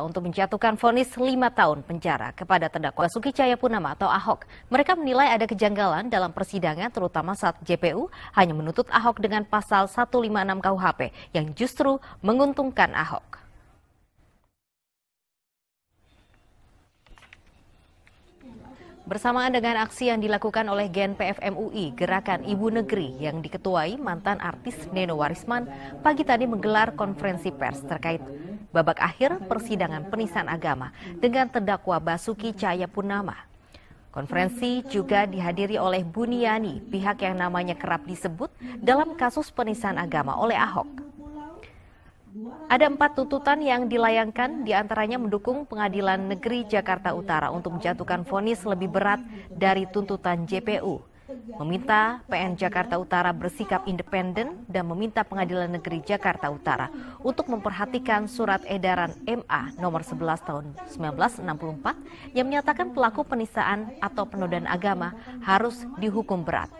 untuk menjatuhkan vonis 5 tahun penjara kepada terdakwa Basuki Purnama atau Ahok. Mereka menilai ada kejanggalan dalam persidangan terutama saat JPU hanya menuntut Ahok dengan pasal 156 KUHP yang justru menguntungkan Ahok. Bersamaan dengan aksi yang dilakukan oleh GNPF MUI, Gerakan Ibu Negeri yang diketuai mantan artis Neno Warisman, pagi tadi menggelar konferensi pers terkait babak akhir persidangan penisan agama dengan terdakwa Basuki Purnama. Konferensi juga dihadiri oleh Buniani, pihak yang namanya kerap disebut dalam kasus penisan agama oleh Ahok. Ada empat tuntutan yang dilayangkan, diantaranya mendukung Pengadilan Negeri Jakarta Utara untuk menjatuhkan vonis lebih berat dari tuntutan JPU meminta PN Jakarta Utara bersikap independen dan meminta Pengadilan Negeri Jakarta Utara untuk memperhatikan surat edaran MA nomor 11 tahun 1964 yang menyatakan pelaku penistaan atau penodaan agama harus dihukum berat.